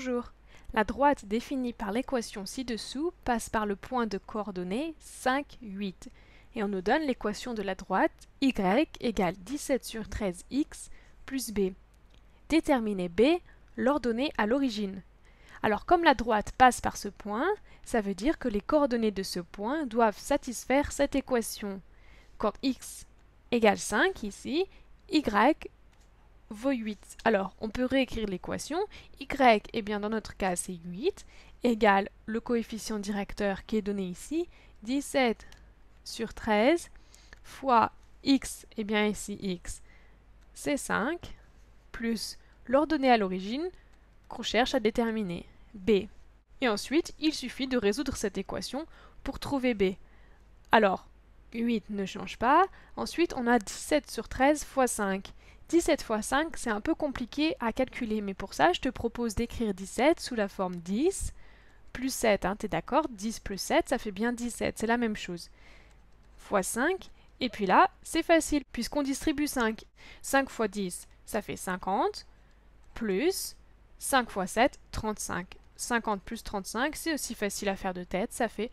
Bonjour. La droite définie par l'équation ci-dessous passe par le point de coordonnées 5, 8. Et on nous donne l'équation de la droite y égale 17 sur 13x plus b. Déterminer b, l'ordonnée à l'origine. Alors comme la droite passe par ce point, ça veut dire que les coordonnées de ce point doivent satisfaire cette équation. Quand x égale 5 ici, y vaut 8. Alors, on peut réécrire l'équation. Y, eh bien, dans notre cas, c'est 8, égale le coefficient directeur qui est donné ici, 17 sur 13, fois x, et bien, ici, x, c'est 5, plus l'ordonnée à l'origine qu'on cherche à déterminer, b. Et ensuite, il suffit de résoudre cette équation pour trouver b. Alors, 8 ne change pas. Ensuite, on a 17 sur 13 fois 5. 17 x 5, c'est un peu compliqué à calculer, mais pour ça, je te propose d'écrire 17 sous la forme 10 plus 7, Tu es d'accord 10 plus 7, ça fait bien 17, c'est la même chose. x 5, et puis là, c'est facile, puisqu'on distribue 5. 5 x 10, ça fait 50, plus 5 x 7, 35. 50 plus 35, c'est aussi facile à faire de tête, ça fait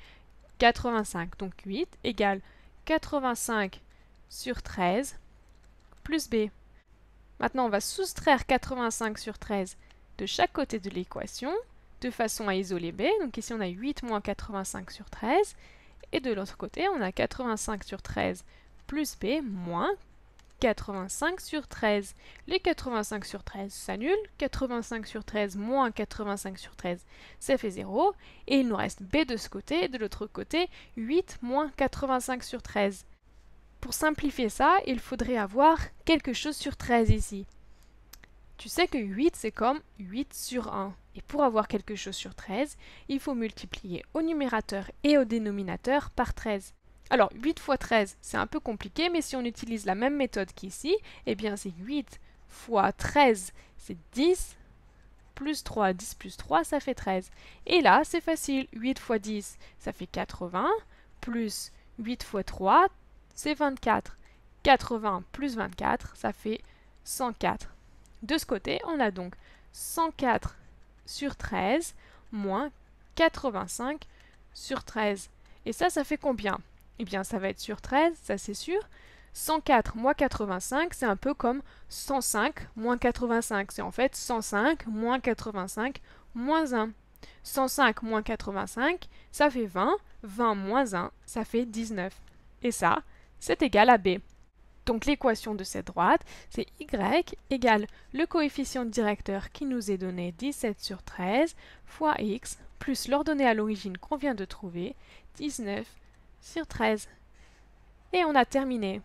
85. Donc 8 égale 85 sur 13 plus B. Maintenant, on va soustraire 85 sur 13 de chaque côté de l'équation, de façon à isoler B. Donc ici, on a 8 moins 85 sur 13. Et de l'autre côté, on a 85 sur 13 plus B moins 85 sur 13. Les 85 sur 13 s'annulent. 85 sur 13 moins 85 sur 13, ça fait 0. Et il nous reste B de ce côté et de l'autre côté, 8 moins 85 sur 13 pour simplifier ça, il faudrait avoir quelque chose sur 13 ici. Tu sais que 8, c'est comme 8 sur 1. Et pour avoir quelque chose sur 13, il faut multiplier au numérateur et au dénominateur par 13. Alors 8 fois 13, c'est un peu compliqué, mais si on utilise la même méthode qu'ici, eh bien c'est 8 fois 13, c'est 10, plus 3, 10 plus 3, ça fait 13. Et là, c'est facile, 8 fois 10, ça fait 80, plus 8 fois 3, c'est 24. 80 plus 24, ça fait 104. De ce côté, on a donc 104 sur 13 moins 85 sur 13. Et ça, ça fait combien Eh bien, ça va être sur 13, ça c'est sûr. 104 moins 85, c'est un peu comme 105 moins 85. C'est en fait 105 moins 85 moins 1. 105 moins 85, ça fait 20. 20 moins 1, ça fait 19. Et ça, c'est égal à b. Donc l'équation de cette droite, c'est y égale le coefficient directeur qui nous est donné 17 sur 13 fois x plus l'ordonnée à l'origine qu'on vient de trouver, 19 sur 13. Et on a terminé.